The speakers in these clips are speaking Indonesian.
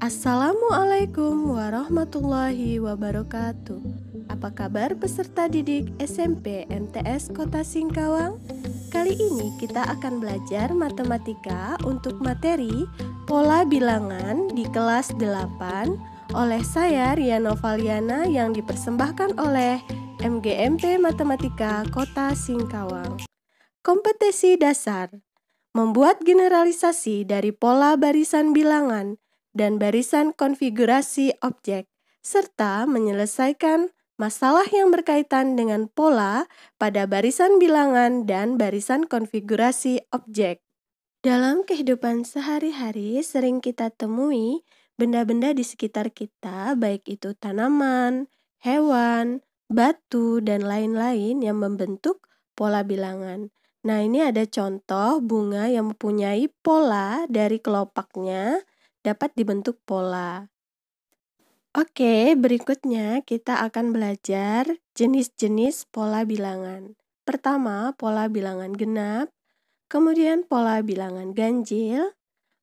Assalamualaikum warahmatullahi wabarakatuh. Apa kabar peserta didik SMP MTS Kota Singkawang? Kali ini kita akan belajar matematika untuk materi pola bilangan di kelas 8 oleh saya Riano Valiana yang dipersembahkan oleh MGMP Matematika Kota Singkawang. Kompetensi dasar membuat generalisasi dari pola barisan bilangan dan barisan konfigurasi objek, serta menyelesaikan masalah yang berkaitan dengan pola pada barisan bilangan dan barisan konfigurasi objek. Dalam kehidupan sehari-hari, sering kita temui benda-benda di sekitar kita, baik itu tanaman, hewan, batu, dan lain-lain yang membentuk pola bilangan. Nah, ini ada contoh bunga yang mempunyai pola dari kelopaknya dapat dibentuk pola. Oke, berikutnya kita akan belajar jenis-jenis pola bilangan. Pertama, pola bilangan genap, kemudian pola bilangan ganjil,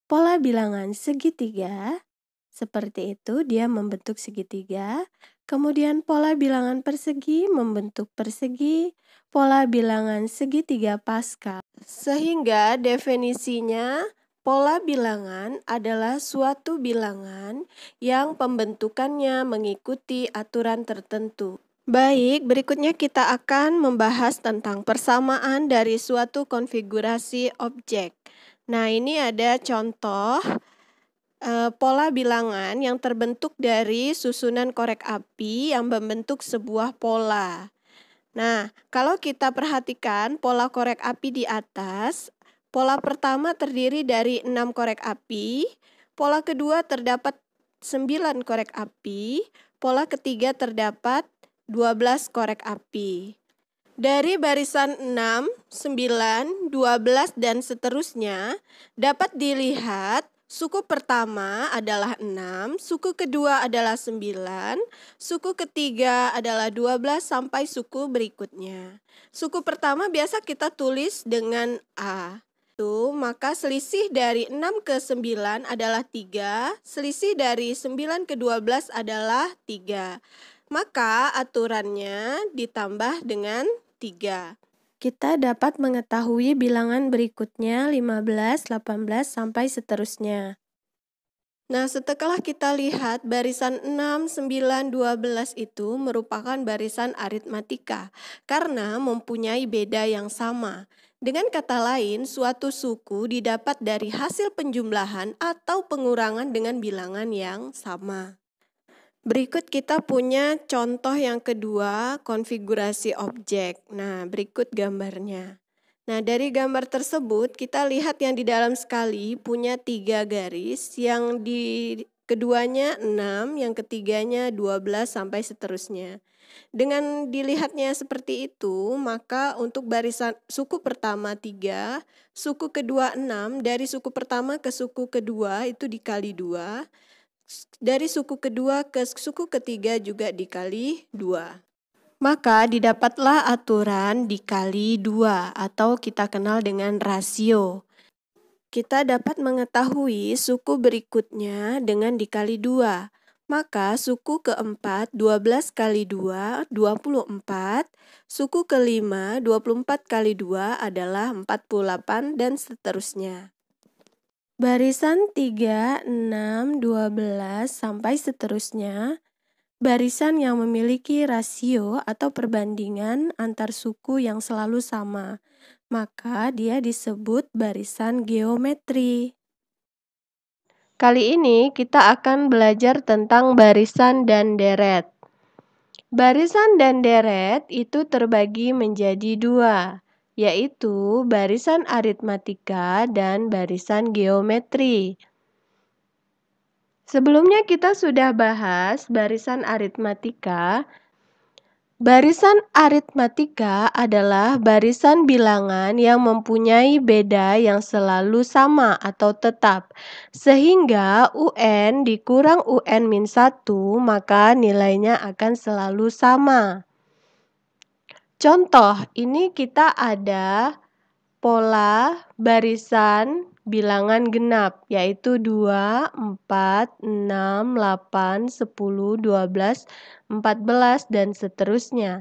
pola bilangan segitiga, seperti itu dia membentuk segitiga, kemudian pola bilangan persegi membentuk persegi, pola bilangan segitiga pascal. Sehingga definisinya Pola bilangan adalah suatu bilangan yang pembentukannya mengikuti aturan tertentu. Baik, berikutnya kita akan membahas tentang persamaan dari suatu konfigurasi objek. Nah, ini ada contoh e, pola bilangan yang terbentuk dari susunan korek api yang membentuk sebuah pola. Nah, kalau kita perhatikan pola korek api di atas, Pola pertama terdiri dari enam korek api, pola kedua terdapat sembilan korek api, pola ketiga terdapat 12 korek api. Dari barisan 6, 9, 12, dan seterusnya dapat dilihat suku pertama adalah 6, suku kedua adalah 9, suku ketiga adalah 12 sampai suku berikutnya. Suku pertama biasa kita tulis dengan A itu, maka selisih dari 6 ke 9 adalah 3, selisih dari 9 ke 12 adalah 3. Maka aturannya ditambah dengan 3. Kita dapat mengetahui bilangan berikutnya 15, 18, sampai seterusnya. Nah, setelah kita lihat barisan 6, 9, 12 itu merupakan barisan aritmatika karena mempunyai beda yang sama. Dengan kata lain, suatu suku didapat dari hasil penjumlahan atau pengurangan dengan bilangan yang sama. Berikut kita punya contoh yang kedua, konfigurasi objek. Nah, berikut gambarnya. Nah, dari gambar tersebut kita lihat yang di dalam sekali punya tiga garis yang di keduanya 6, yang ketiganya 12 sampai seterusnya. Dengan dilihatnya seperti itu, maka untuk barisan suku pertama 3, suku kedua 6, dari suku pertama ke suku kedua itu dikali 2, dari suku kedua ke suku ketiga juga dikali 2. Maka didapatlah aturan dikali dua atau kita kenal dengan rasio. Kita dapat mengetahui suku berikutnya dengan dikali 2. Maka suku keempat 12 kali 2 24, suku kelima 24 kali 2 adalah 48 dan seterusnya. Barisan 3, 6, 12 sampai seterusnya Barisan yang memiliki rasio atau perbandingan antar suku yang selalu sama maka dia disebut barisan geometri. Kali ini kita akan belajar tentang barisan dan deret. Barisan dan deret itu terbagi menjadi dua, yaitu barisan aritmatika dan barisan geometri. Sebelumnya kita sudah bahas barisan aritmatika Barisan aritmatika adalah barisan bilangan yang mempunyai beda yang selalu sama atau tetap. Sehingga UN dikurang UN-1 maka nilainya akan selalu sama. Contoh, ini kita ada pola barisan bilangan genap yaitu 2, 4, 6, 8, 10, 12, 14 dan seterusnya.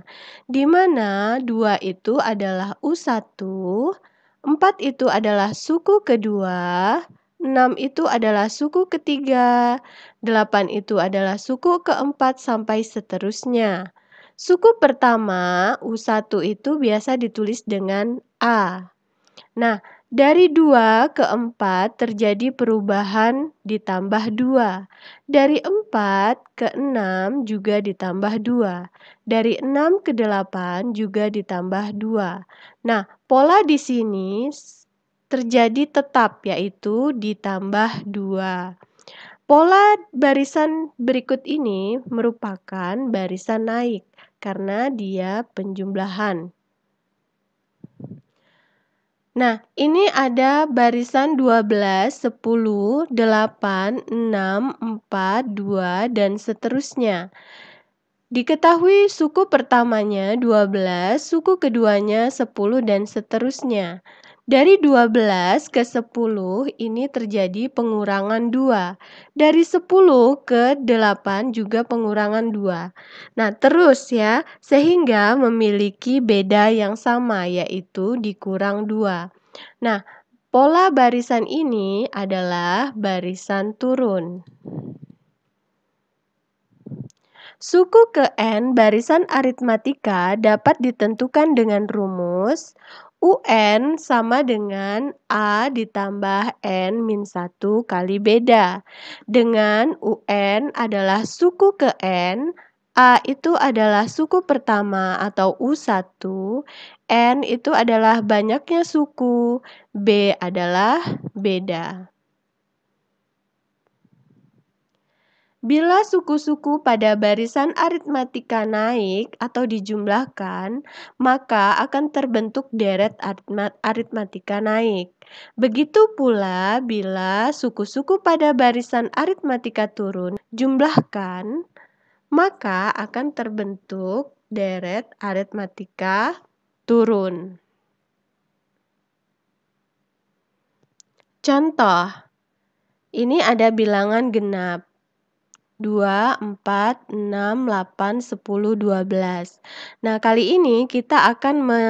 Di mana 2 itu adalah U1, 4 itu adalah suku kedua, 6 itu adalah suku ketiga, 8 itu adalah suku keempat sampai seterusnya. Suku pertama U1 itu biasa ditulis dengan A. Nah, dari 2 ke 4 terjadi perubahan ditambah 2. Dari 4 ke 6 juga ditambah 2. Dari 6 ke 8 juga ditambah 2. Nah, pola di sini terjadi tetap yaitu ditambah 2. Pola barisan berikut ini merupakan barisan naik karena dia penjumlahan. Nah, ini ada barisan 12, 10, 8, 6, 4, 2, dan seterusnya. Diketahui suku pertamanya 12, suku keduanya 10, dan seterusnya. Dari 12 ke 10 ini terjadi pengurangan 2. Dari 10 ke 8 juga pengurangan 2. Nah, terus ya, sehingga memiliki beda yang sama yaitu dikurang 2. Nah, pola barisan ini adalah barisan turun. Suku ke N barisan aritmatika dapat ditentukan dengan rumus UN sama dengan A ditambah N min 1 kali beda. Dengan UN adalah suku ke N, A itu adalah suku pertama atau U1, N itu adalah banyaknya suku, B adalah beda. Bila suku-suku pada barisan aritmatika naik atau dijumlahkan, maka akan terbentuk deret aritmatika naik. Begitu pula bila suku-suku pada barisan aritmatika turun, jumlahkan, maka akan terbentuk deret aritmatika turun. Contoh, ini ada bilangan genap. 2, 4, 6, 8, 10, 12. Nah, kali ini kita akan me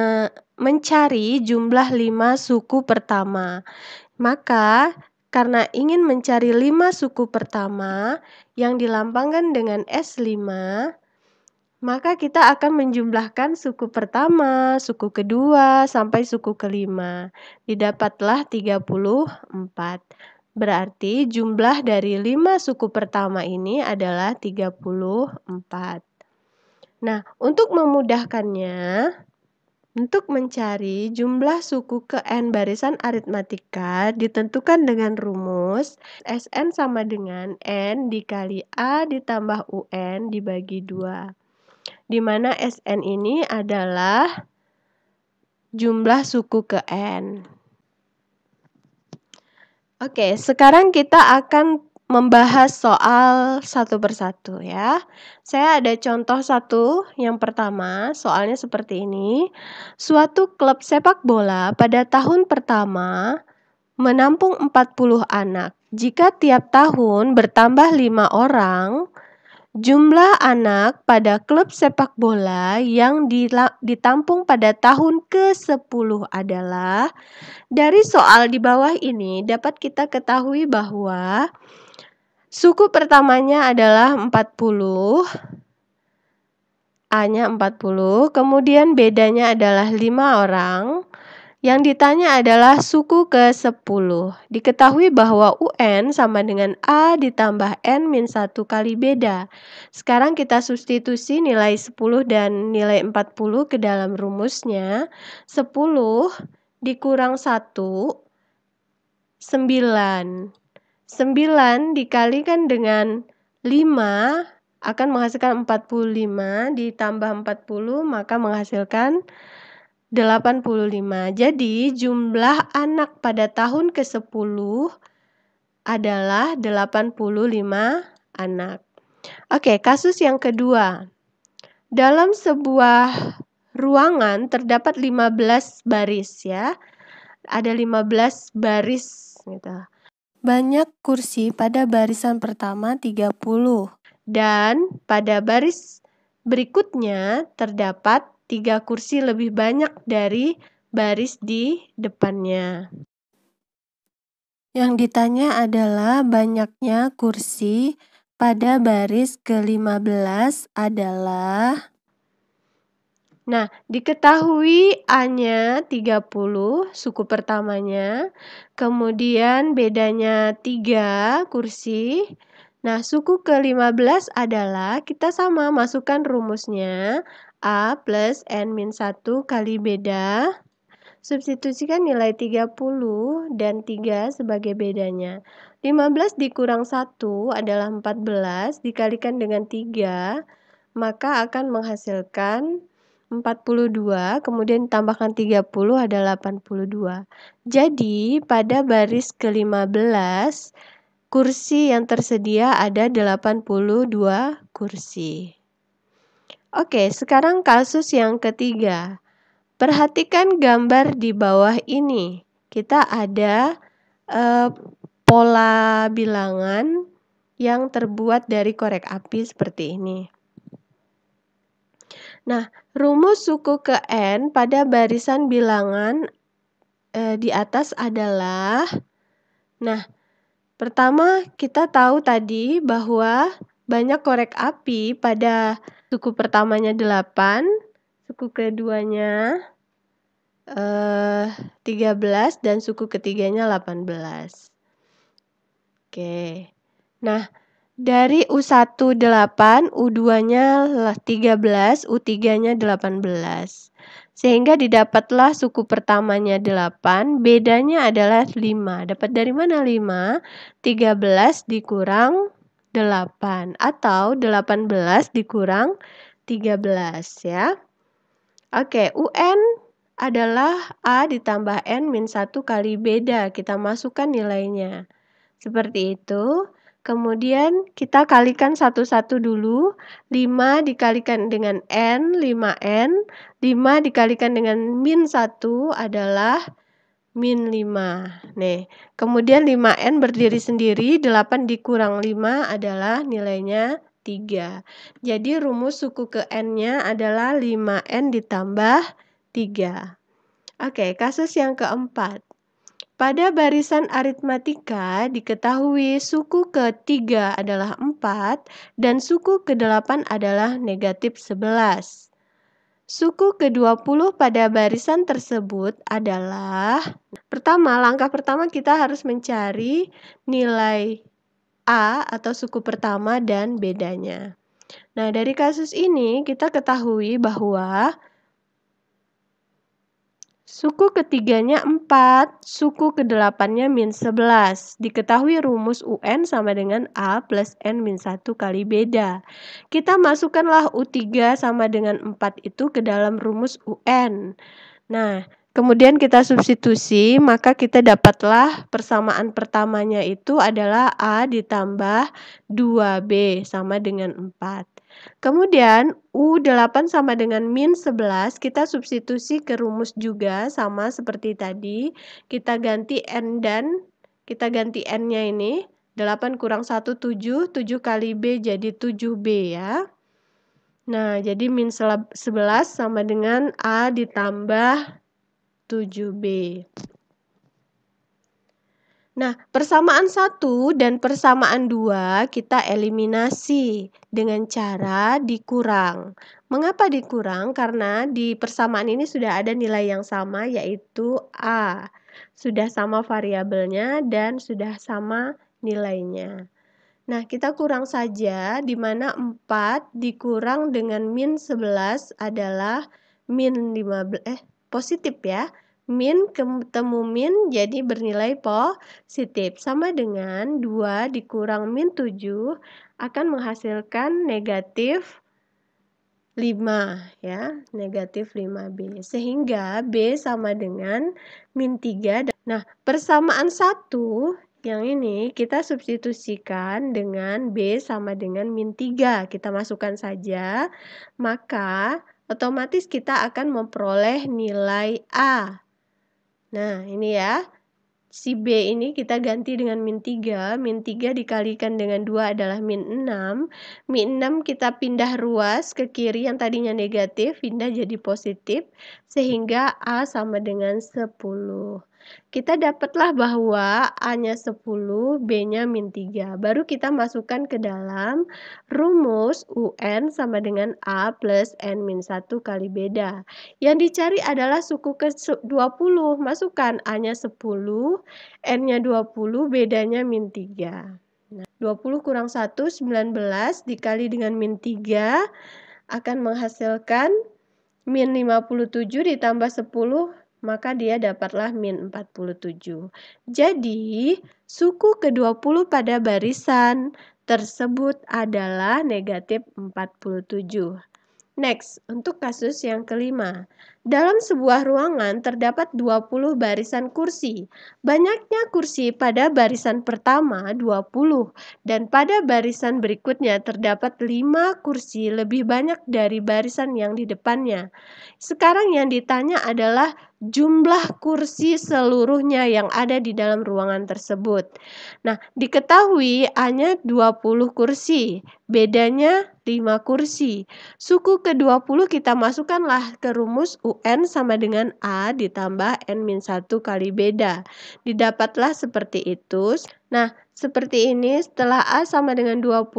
mencari jumlah 5 suku pertama. Maka, karena ingin mencari 5 suku pertama yang dilambangkan dengan S5, maka kita akan menjumlahkan suku pertama, suku kedua, sampai suku kelima. Didapatlah 34. Berarti jumlah dari 5 suku pertama ini adalah 34. Nah, untuk memudahkannya, untuk mencari jumlah suku ke N barisan aritmatika ditentukan dengan rumus Sn sama dengan N dikali A ditambah UN dibagi 2. Di mana Sn ini adalah jumlah suku ke N. Oke, sekarang kita akan membahas soal satu persatu ya. Saya ada contoh satu yang pertama, soalnya seperti ini. Suatu klub sepak bola pada tahun pertama menampung 40 anak. Jika tiap tahun bertambah 5 orang, Jumlah anak pada klub sepak bola yang ditampung pada tahun ke-10 adalah dari soal di bawah ini dapat kita ketahui bahwa suku pertamanya adalah 40, A-nya 40, kemudian bedanya adalah 5 orang, yang ditanya adalah suku ke-10. Diketahui bahwa UN sama dengan A ditambah N min 1 kali beda. Sekarang kita substitusi nilai 10 dan nilai 40 ke dalam rumusnya. 10 dikurang 1, 9. 9 dikalikan dengan 5 akan menghasilkan 45 ditambah 40 maka menghasilkan 85. Jadi jumlah anak pada tahun ke-10 adalah 85 anak. Oke, kasus yang kedua. Dalam sebuah ruangan terdapat 15 baris ya. Ada 15 baris gitu. Banyak kursi pada barisan pertama 30 dan pada baris berikutnya terdapat tiga kursi lebih banyak dari baris di depannya. Yang ditanya adalah banyaknya kursi pada baris ke-15 adalah Nah, diketahui A-nya 30, suku pertamanya, kemudian bedanya 3 kursi. Nah, suku ke-15 adalah kita sama masukkan rumusnya A plus N min 1 kali beda. Substitusikan nilai 30 dan 3 sebagai bedanya. 15 dikurang 1 adalah 14, dikalikan dengan 3, maka akan menghasilkan 42, kemudian tambahkan 30 adalah 82. Jadi, pada baris ke-15, kursi yang tersedia ada 82 kursi. Oke, sekarang kasus yang ketiga. Perhatikan gambar di bawah ini. Kita ada eh, pola bilangan yang terbuat dari korek api seperti ini. Nah, rumus suku ke N pada barisan bilangan eh, di atas adalah Nah, pertama kita tahu tadi bahwa banyak korek api pada suku pertamanya 8, suku keduanya eh, 13 dan suku ketiganya 18. Oke. Nah, dari U1 8, U2-nya 13, U3-nya 18. Sehingga didapatlah suku pertamanya 8, bedanya adalah 5. Dapat dari mana 5? 13 dikurang 8 atau 18 dikurang 13 ya. Oke, UN adalah A ditambah N min 1 kali beda. Kita masukkan nilainya. Seperti itu. Kemudian kita kalikan satu-satu dulu. 5 dikalikan dengan N, 5N. 5 dikalikan dengan min 1 adalah Min 5. Nih, kemudian 5N berdiri sendiri, 8 dikurang 5 adalah nilainya 3. Jadi rumus suku ke N-nya adalah 5N ditambah 3. Oke, kasus yang keempat. Pada barisan aritmatika diketahui suku ke-3 adalah 4 dan suku ke-8 adalah negatif 11. Suku ke-20 pada barisan tersebut adalah pertama, langkah pertama kita harus mencari nilai A atau suku pertama dan bedanya. Nah, dari kasus ini kita ketahui bahwa Suku ketiganya 4, suku kedelapannya min 11. Diketahui rumus UN sama dengan A plus N min 1 kali beda. Kita masukkanlah U3 sama dengan 4 itu ke dalam rumus UN. Nah, kemudian kita substitusi, maka kita dapatlah persamaan pertamanya itu adalah A ditambah 2B sama dengan 4. Kemudian U8 sama dengan min 11 kita substitusi ke rumus juga sama seperti tadi. Kita ganti N dan kita ganti N-nya ini. 8 kurang 1 7, 7 kali B jadi 7B ya. Nah, jadi min 11 sama dengan A ditambah 7B. Nah, persamaan satu dan persamaan dua kita eliminasi dengan cara dikurang. Mengapa dikurang? Karena di persamaan ini sudah ada nilai yang sama, yaitu A. Sudah sama variabelnya dan sudah sama nilainya. Nah, kita kurang saja, di mana 4 dikurang dengan min 11 adalah min 15, eh, positif ya. Min ketemu min jadi bernilai positif. Sama dengan 2 dikurang min 7 akan menghasilkan negatif 5 ya. Negatif 5B. Sehingga B sama dengan min 3. Nah persamaan 1 yang ini kita substitusikan dengan B sama dengan min 3. Kita masukkan saja. Maka otomatis kita akan memperoleh nilai A. Nah, ini ya. Si B ini kita ganti dengan min 3. Min 3 dikalikan dengan 2 adalah min 6. Min 6 kita pindah ruas ke kiri yang tadinya negatif, pindah jadi positif. Sehingga A sama dengan 10. Kita dapatlah bahwa A-nya 10, B-nya min 3. Baru kita masukkan ke dalam rumus UN sama dengan A plus N min 1 kali beda. Yang dicari adalah suku ke-20. Masukkan A-nya 10, N-nya 20, bedanya min 3. Nah, 20 kurang 1, 19 dikali dengan min 3 akan menghasilkan min 57 ditambah 10 maka dia dapatlah min 47. Jadi, suku ke-20 pada barisan tersebut adalah negatif 47. Next, untuk kasus yang kelima. Dalam sebuah ruangan terdapat 20 barisan kursi. Banyaknya kursi pada barisan pertama 20 dan pada barisan berikutnya terdapat 5 kursi lebih banyak dari barisan yang di depannya. Sekarang yang ditanya adalah jumlah kursi seluruhnya yang ada di dalam ruangan tersebut. Nah, diketahui hanya 20 kursi, bedanya 5 kursi. Suku ke-20 kita masukkanlah ke rumus UN sama dengan A ditambah N-1 kali beda. Didapatlah seperti itu. Nah, seperti ini setelah A sama dengan 20,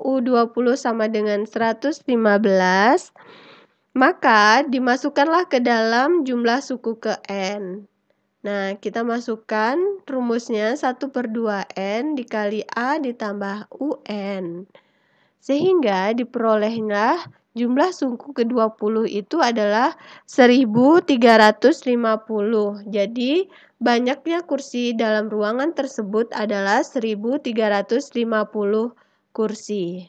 U20 sama dengan 115, maka dimasukkanlah ke dalam jumlah suku ke N. Nah, kita masukkan rumusnya 1 per 2N dikali A ditambah UN. Sehingga diperolehlah jumlah suku ke-20 itu adalah 1350. Jadi, banyaknya kursi dalam ruangan tersebut adalah 1350 kursi.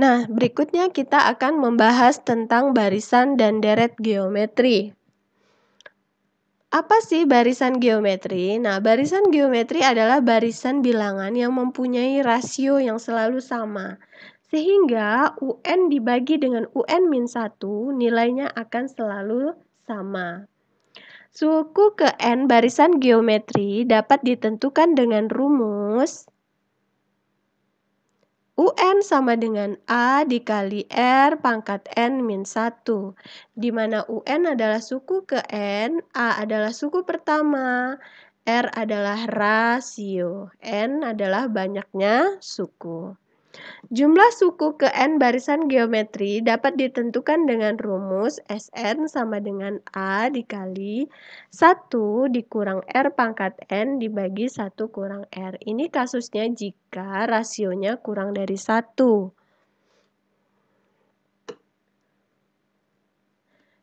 Nah, berikutnya kita akan membahas tentang barisan dan deret geometri. Apa sih barisan geometri? Nah, barisan geometri adalah barisan bilangan yang mempunyai rasio yang selalu sama. Sehingga UN dibagi dengan UN min 1 nilainya akan selalu sama. Suku ke N barisan geometri dapat ditentukan dengan rumus UN sama dengan A dikali R pangkat N min 1, di mana UN adalah suku ke N, A adalah suku pertama, R adalah rasio, N adalah banyaknya suku. Jumlah suku ke N barisan geometri dapat ditentukan dengan rumus Sn sama dengan A dikali 1 dikurang R pangkat N dibagi 1 kurang R. Ini kasusnya jika rasionya kurang dari 1.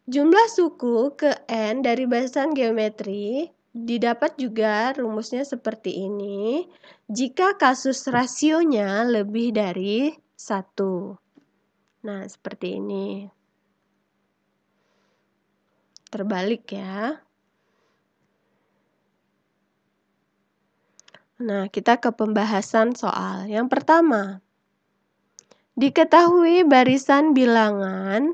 Jumlah suku ke N dari barisan geometri Didapat juga rumusnya seperti ini jika kasus rasionya lebih dari satu. Nah, seperti ini. Terbalik ya. Nah, kita ke pembahasan soal. Yang pertama, diketahui barisan bilangan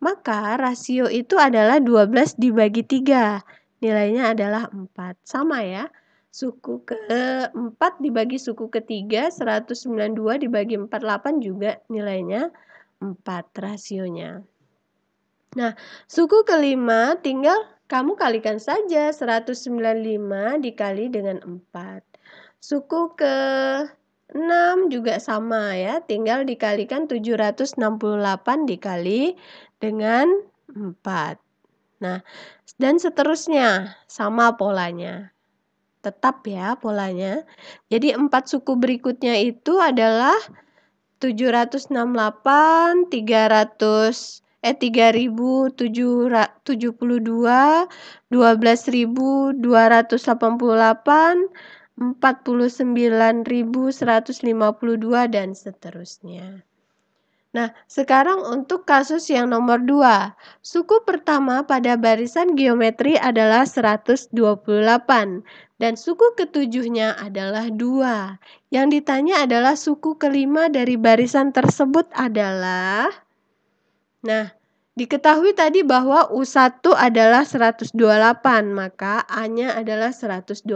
Maka rasio itu adalah 12 dibagi 3. Nilainya adalah 4. Sama ya. Suku ke-4 dibagi suku ke-3, 192 dibagi 48 juga nilainya 4 rasionya. Nah, suku kelima tinggal kamu kalikan saja 195 dikali dengan 4. Suku ke 6 juga sama ya, tinggal dikalikan 768 dikali dengan 4. Nah, dan seterusnya sama polanya. Tetap ya polanya. Jadi empat suku berikutnya itu adalah 768, 300 eh 3772 12288, puluh 49152 dan seterusnya. Nah, sekarang untuk kasus yang nomor 2. Suku pertama pada barisan geometri adalah 128 dan suku ketujuhnya adalah 2. Yang ditanya adalah suku kelima dari barisan tersebut adalah Nah, Diketahui tadi bahwa U1 adalah 128, maka A-nya adalah 128.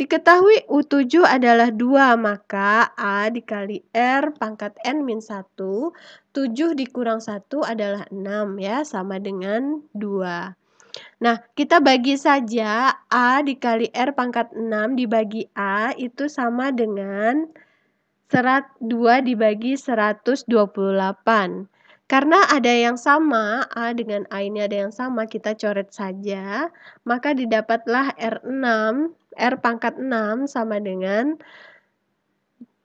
Diketahui U7 adalah 2, maka A dikali R pangkat N min 1, 7 dikurang 1 adalah 6 ya, sama dengan 2. Nah, kita bagi saja A dikali R pangkat 6 dibagi A itu sama dengan 2 dibagi 128. Karena ada yang sama, A dengan A ini ada yang sama, kita coret saja. Maka didapatlah R6, R pangkat 6 sama dengan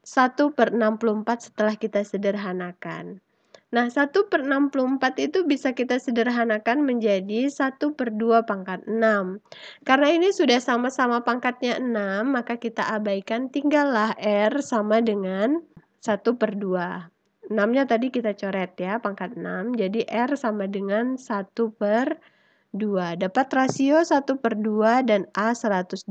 1 per 64 setelah kita sederhanakan. Nah, 1 per 64 itu bisa kita sederhanakan menjadi 1 per 2 pangkat 6. Karena ini sudah sama-sama pangkatnya 6, maka kita abaikan tinggallah R sama dengan 1 per 2. 6-nya tadi kita coret ya, pangkat 6. Jadi R sama dengan 1 per 2. Dapat rasio 1 per 2 dan A 128.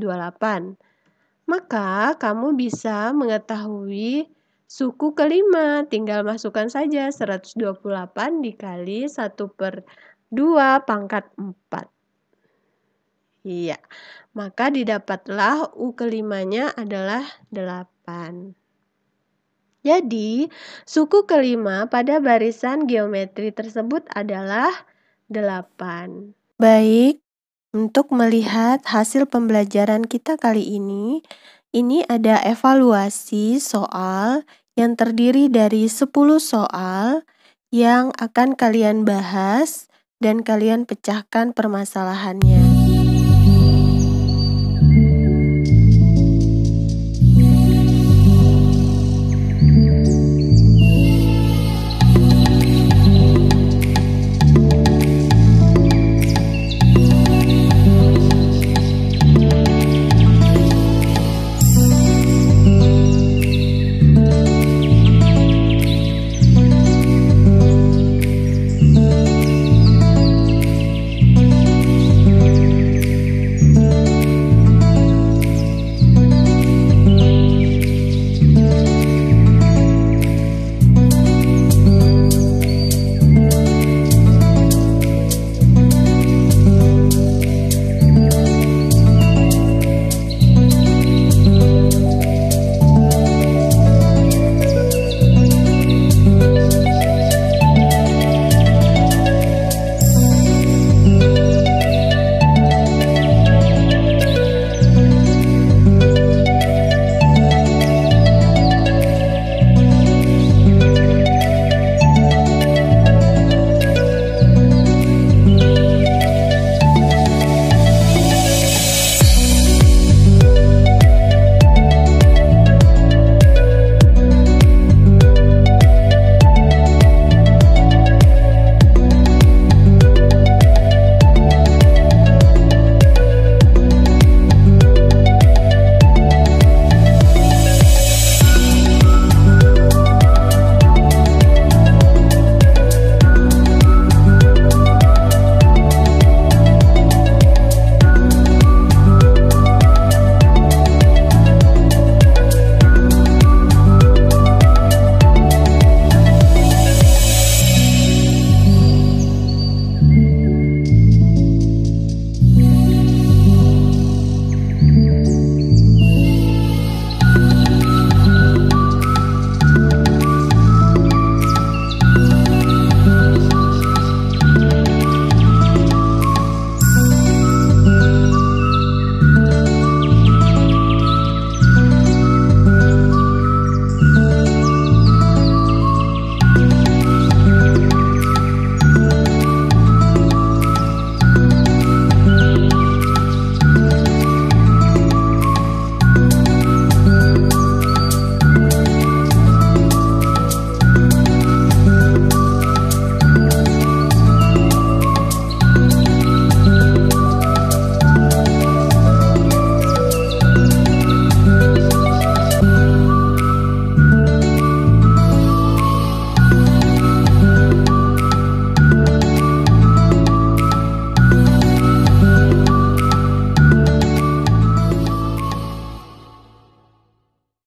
Maka kamu bisa mengetahui suku kelima. Tinggal masukkan saja 128 dikali 1 per 2 pangkat 4. Iya, maka didapatlah U kelimanya adalah 8. Jadi, suku kelima pada barisan geometri tersebut adalah 8. Baik, untuk melihat hasil pembelajaran kita kali ini, ini ada evaluasi soal yang terdiri dari 10 soal yang akan kalian bahas dan kalian pecahkan permasalahannya.